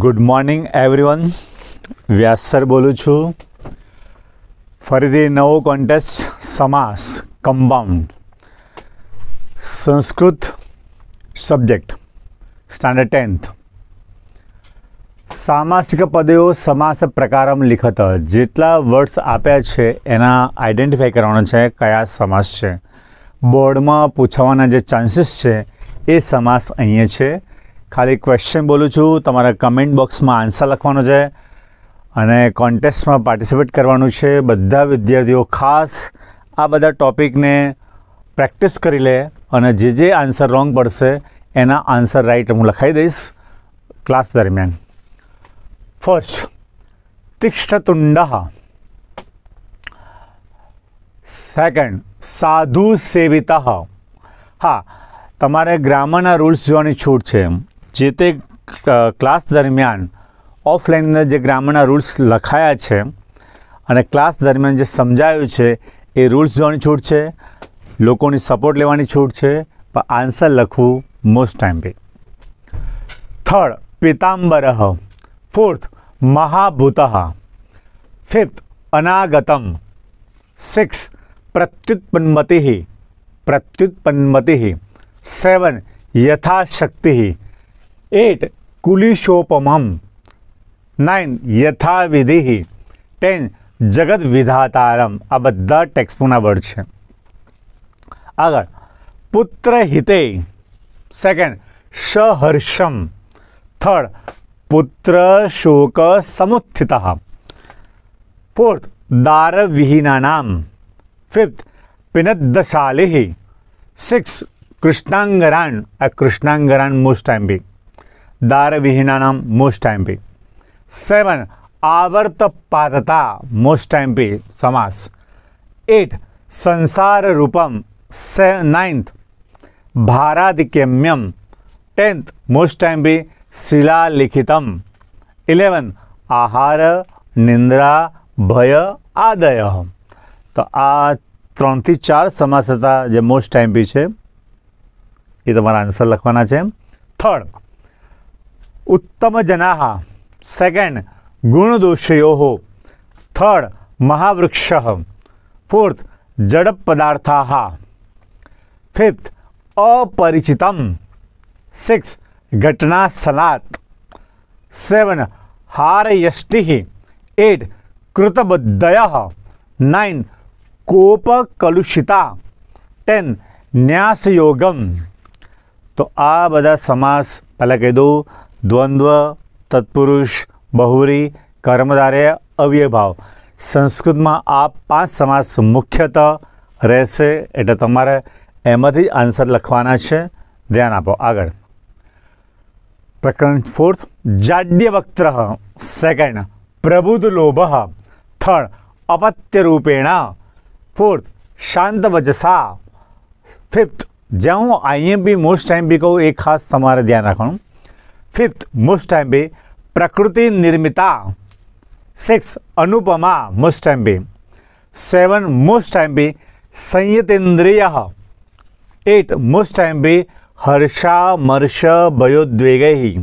good morning everyone Vyas sir બોલું છું ફરીથી નવો કોન્ટેસ્ટ સમાસ compound Sanskrit subject standard tenth સામાસિક પદેઓ સમાસ પ્રકારમ લિખત જેટલા વર્ડ્સ આપ્યા છે એના આઈડેન્ટિફાઈ કરવાનો છે કયા સમાસ છે બોર્ડમાં પૂછવાના જે ચાન્સીસ છે એ સમાસ અહીંયા છે ખાલી ક્વેશ્ચન બોલું છું તમારા કમેન્ટ બોક્સમાં આન્સર લખવાનો છે અને કોન્ટેસ્ટમાં પાર્ટિસિપેટ કરવાનું છે બધા વિદ્યાર્થીઓ ખાસ આ બધા ટૉપિકને પ્રેક્ટિસ કરી લે અને જે જે આન્સર રોંગ પડશે એના આન્સર રાઇટ હું લખાઈ દઈશ ક્લાસ દરમિયાન ફર્સ્ટ તિક્ષતુંડા સેકન્ડ સાધુ સેવિતા હા તમારે ગ્રામરના રૂલ્સ જોવાની છૂટ છે એમ જેતે ક્લાસ દરમિયાન ઓફલાઈન જે ગ્રામણા રૂલ્સ લખાયા છે અને ક્લાસ દરમિયાન જે સમજાયો છે એ રૂલ્સ જોણ છૂટ છે લોકોની સપોર્ટ લેવાની છૂટ છે પણ આન્સર લખવું મોસ્ટ ટાઈમ બે થર્ડ પીતાંબરહ ફોર્થ મહાબુતહ ફિફ્થ અનાગતમ 6 પ્રત્યુત્પનમતેહી પ્રત્યુત્પનમતેહી 7 યથા શક્તિહી एट कुलिशोपम नाइन यथा विधि टेन जगत विधातारम अब द टेक्सपुना वर्ड है आग पुत्र हिते सेकंड सहर्षम थर्ड पुत्र शोक समुत्थित फोर्थ दार विहीनानाम फिफ्थ पिनदशाली सिक्स कृष्णांगरान कृष्णांगरान मोस्ट टाइम भी दार विहीना मोस्ट टाइम पे सेवन आवर्त पादता मोस्ट टाइम पे समास एट संसार रूपम से नाइन्थ भारादिकम्यम टेंथ मोस्ट टाइम पे शिलालिखितम इलेवन आहार निंद्रा भय आदय तो आ ત્રણથી चार સમાસ હતા જે મોસ્ટ ટાઈમ બી છે એ તમારા आंसर लखवा है थर्ड उत्तम जना सेकेंड गुणदोषयो थर्ड महावृक्ष फोर्थ जड़ पदार्था फिफ्थ अपरिचितम सिक्स घटना सलात सेवन हारयष्टि एट कृतबद्धय नाइन कोप कलुषिता ટેન ન્યાસ યોગમ तो તો આ બધા સમાસ પહેલાં કહી द्वंद्व तत्पुरुष बहुरी कर्मदारे अव्यय संस्कृत में आ पांच सामस मुख्यतः रहते एम आंसर लखवा है ध्यान आपो आग प्रकरण फोर्थ जाड्य वक्त सैकेंड प्रबुद्ध लोभ थर्ड अपत्य अपत्यूपेण फोर्थ शांत वजसा फिफ्थ जहाँ हूँ आईएमपी मोस्ट टाइम भी कहूँ एक खास तमारे ध्यान रखू फिफ्थ मुस्टैम्बे प्रकृति निर्मिता सिक्स अनुपमा मुस्टैम्बे सेवन मुस्टैम्बे संयतेन्द्रिय एट मुस्टैम्बे हर्षामर्ष वयोद्वेग ही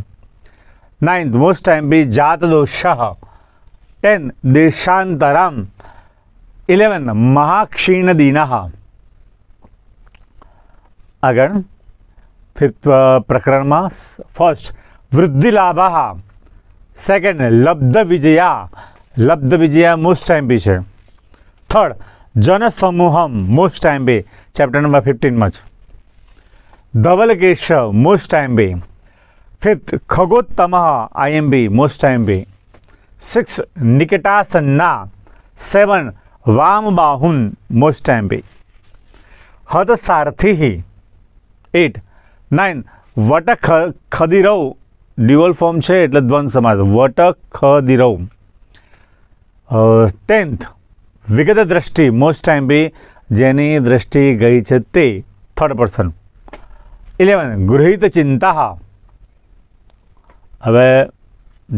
नाइन्थ मुस्टैम्बे जातदोष टेन देशांतरम इलेवन महाक्षीण दीन फिफ्थ प्रकरण में फर्स्ट वृद्धिलाभा सेकेंड लब्ध विजया लब्ध विजया मोस्ट टाइम पे है थर्ड जन समूह मोस्ट टाइम पे चैप्टर नंबर फिफ्टीन में धवल केश मोस्ट टाइम पे फिफ्थ खगोत्तम I M B most time पे सिक्स निकटासन्ना सेवन वाम बाहुन मोस्ट टाइम पे हद सारथी ही एट नाइन वट खदीरव ड्यूल फॉर्म छे એટલે ધ્વન સમાસ વટક ખ દીરવ 10th विगत दृष्टि मोस्ट टाइम बी जेनी दृष्टि ગઈ છતે થર્ડ પર્સન 11 गृहीत चिंताह હવે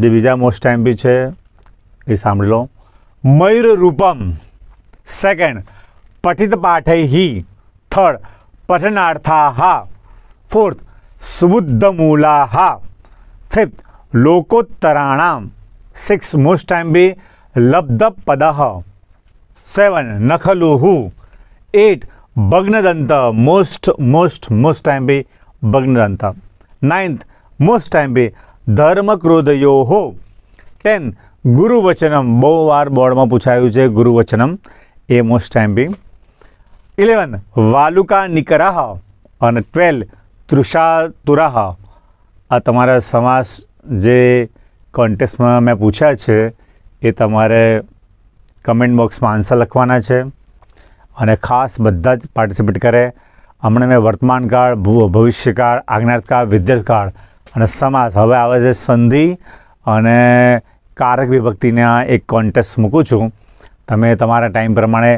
દે બીજા मोस्ट टाइम बी છે એ સંભાળ લો મયરૂપમ સેકન્ડ પঠিত પાઠયહી થર્ડ पठणार्थાહ ફોર્થ सुब्द्ध मूલાહ फिफ्थ लोकोत्तराणाम सिक्स मोस्ट टाइम भी लब्ध पद सेवन नखलुहु एट भग्नदंत मोस्ट मोस्ट मोस्ट टाइम बी भग्नदंत नाइन्थ मोस्ट टाइम भी धर्म यो हो ટેન गुरुवचनम બહુ વાર બોર્ડમાં પૂછાયું છે ગુરુવચનમ એ મોસ્ટ ટાઈમ બી ઇલેવન વાલુકા નિકરાહ અને ટ્વેલ્વ આ તમારા સમાસ જે કોન્ટેસ્ટમાં મેં પૂછ્યા છે એ તમારે કમેન્ટ બોક્સમાં આન્સર લખવાના છે અને ખાસ બધા જ પાર્ટિસિપેટ કરે હમણાં મેં વર્તમાનકાળ ભવિષ્યકાળ આજ્ઞાતકાળ વિદ્યાર્થકાળ અને સમાસ હવે આવે છે સંધિ અને કારક વિભક્તિના એક કોન્ટેસ્ટ મૂકું છું તમે તમારા ટાઈમ પ્રમાણે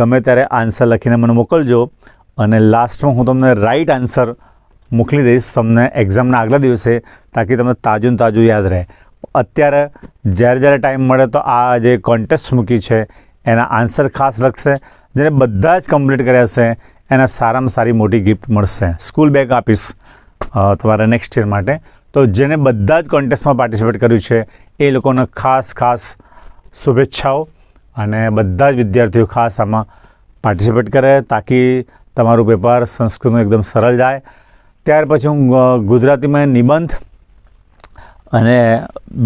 ગમે ત્યારે આન્સર લખીને મને મોકલજો અને લાસ્ટમાં હું તમને રાઈટ આન્સર મોકલી દઈશ તમને એક્ઝામના આગલા દિવસે તાકી તમને તાજું તાજું યાદ રહે અત્યારે જ્યારે જ્યારે ટાઈમ મળે તો આ જે કોન્ટેસ્ટ મૂકી છે એના આન્સર ખાસ લખશે જેને બધા જ કમ્પ્લીટ કર્યા છે એના સારામાં સારી મોટી ગિફ્ટ મળશે સ્કૂલ બેગ આપીશ તમારા નેક્સ્ટ યર માટે તો જેને બધા જ કોન્ટેસ્ટમાં પાર્ટિસિપેટ કર્યું છે એ લોકોને ખાસ ખાસ શુભેચ્છાઓ અને બધા જ વિદ્યાર્થીઓ ખાસ આમાં પાર્ટિસિપેટ કરે તાકી તમારું પેપર સંસ્કૃતનું એકદમ સરળ જાય ત્યાર પછી હું ગુજરાતીમાં નિબંધ અને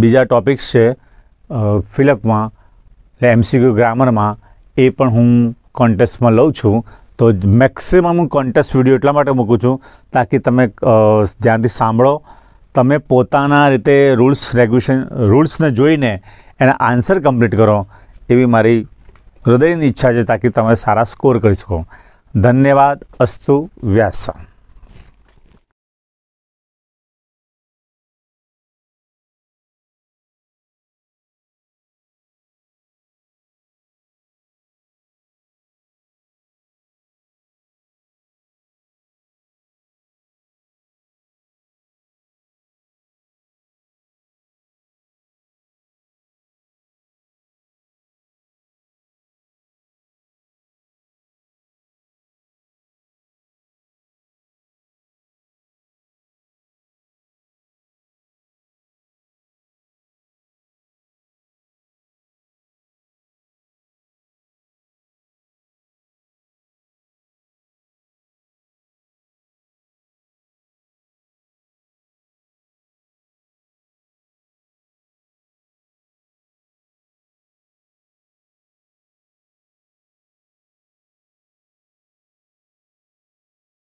બીજા ટોપિક્સ છે ફિલઅપમાં એટલે એમસીક્યુ ગ્રામરમાં એ પણ હું કોન્ટેસ્ટમાં લઉં છું તો મેક્સિમમ હું કોન્ટેસ્ટ વિડીયો એટલા માટે મૂકું છું તાકી તમે જ્યાંથી સાંભળો તમે પોતાના રીતે રૂલ્સ રેગ્યુલેશન રૂલ્સને જોઈને એના આન્સર કમ્પ્લીટ કરો એવી મારી હૃદયની ઈચ્છા છે તાકી તમે સારા સ્કોર કરી શકો ધન્યવાદ અસ્તુ વ્યાસ